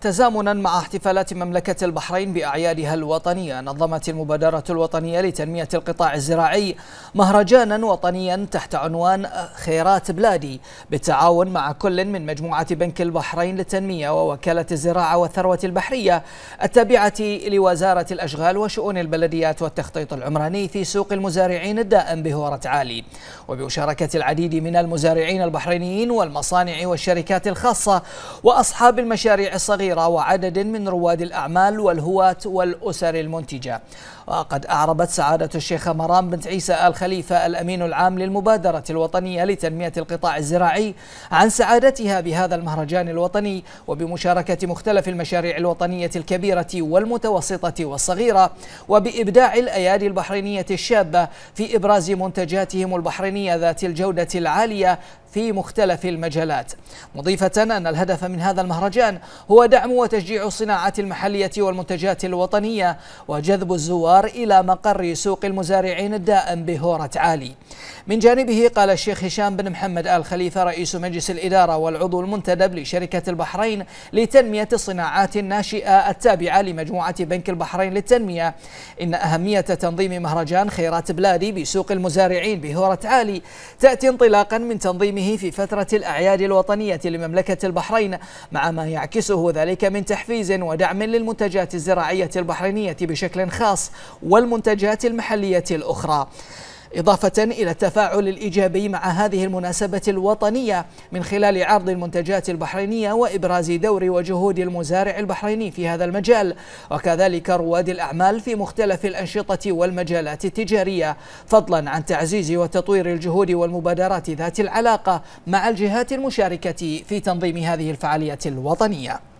تزامنا مع احتفالات مملكة البحرين بأعيادها الوطنية نظمت المبادرة الوطنية لتنمية القطاع الزراعي مهرجانا وطنيا تحت عنوان خيرات بلادي بالتعاون مع كل من مجموعة بنك البحرين للتنمية ووكالة الزراعة والثروة البحرية التابعة لوزارة الأشغال وشؤون البلديات والتخطيط العمراني في سوق المزارعين الدائم بهورة عالي وبمشاركة العديد من المزارعين البحرينيين والمصانع والشركات الخاصة وأصحاب المشاريع الصغيرة غير وعدد من رواد الأعمال والهواة والأسر المنتجة وقد أعربت سعادة الشيخ مرام بنت عيسى آل خليفة الأمين العام للمبادرة الوطنية لتنمية القطاع الزراعي عن سعادتها بهذا المهرجان الوطني وبمشاركة مختلف المشاريع الوطنية الكبيرة والمتوسطة والصغيرة وبإبداع الأيادي البحرينية الشابة في إبراز منتجاتهم البحرينية ذات الجودة العالية في مختلف المجالات مضيفة أن الهدف من هذا المهرجان هو دعم وتشجيع الصناعة المحلية والمنتجات الوطنية وجذب الزوار إلى مقر سوق المزارعين الدائم بهورة عالي من جانبه قال الشيخ هشام بن محمد آل خليفة رئيس مجلس الإدارة والعضو المنتدب لشركة البحرين لتنمية الصناعات الناشئة التابعة لمجموعة بنك البحرين للتنمية إن أهمية تنظيم مهرجان خيرات بلادي بسوق المزارعين بهورة عالي تأتي انطلاقا من تنظيمه في فترة الأعياد الوطنية لمملكة البحرين مع ما يعكسه ذلك من تحفيز ودعم للمنتجات الزراعية البحرينية بشكل خاص والمنتجات المحلية الأخرى إضافة إلى التفاعل الإيجابي مع هذه المناسبة الوطنية من خلال عرض المنتجات البحرينية وإبراز دور وجهود المزارع البحريني في هذا المجال وكذلك رواد الأعمال في مختلف الأنشطة والمجالات التجارية فضلا عن تعزيز وتطوير الجهود والمبادرات ذات العلاقة مع الجهات المشاركة في تنظيم هذه الفعالية الوطنية